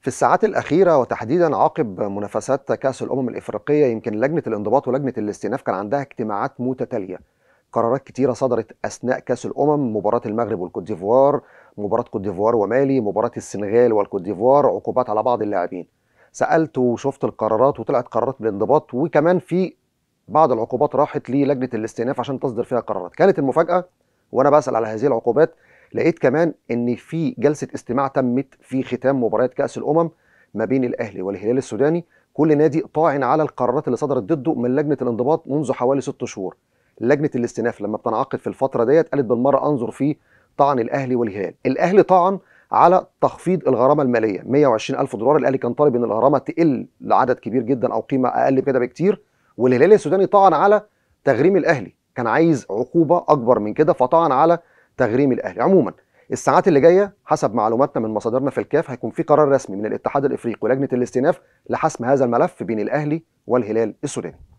في الساعات الأخيرة وتحديدا عقب منافسات كأس الأمم الإفريقية يمكن لجنة الانضباط ولجنة الاستئناف كان عندها اجتماعات متتالية قرارات كتيرة صدرت أثناء كأس الأمم مباراة المغرب والكوت ديفوار مباراة كوت ديفوار ومالي مباراة السنغال والكوت ديفوار عقوبات على بعض اللاعبين سألت وشفت القرارات وطلعت قرارات بالانضباط وكمان في بعض العقوبات راحت للجنة الاستئناف عشان تصدر فيها قرارات كانت المفاجأة وأنا بسأل على هذه العقوبات لقيت كمان ان في جلسه استماع تمت في ختام مباريات كاس الامم ما بين الاهلي والهلال السوداني كل نادي طاعن على القرارات اللي صدرت ضده من لجنه الانضباط منذ حوالي ست شهور لجنه الاستئناف لما بتنعقد في الفتره ديت قالت بالمره انظر في طعن الاهلي والهلال الاهلي طعن على تخفيض الغرامه الماليه 120 الف دولار الاهلي كان طالب ان الغرامه تقل لعدد كبير جدا او قيمه اقل كده بكتير والهلال السوداني طعن على تغريم الاهلي كان عايز عقوبه اكبر من كده فطعن على تغريم الاهلي عموما الساعات اللي جايه حسب معلوماتنا من مصادرنا في الكاف هيكون في قرار رسمي من الاتحاد الافريقي ولجنه الاستئناف لحسم هذا الملف بين الاهلي والهلال السوداني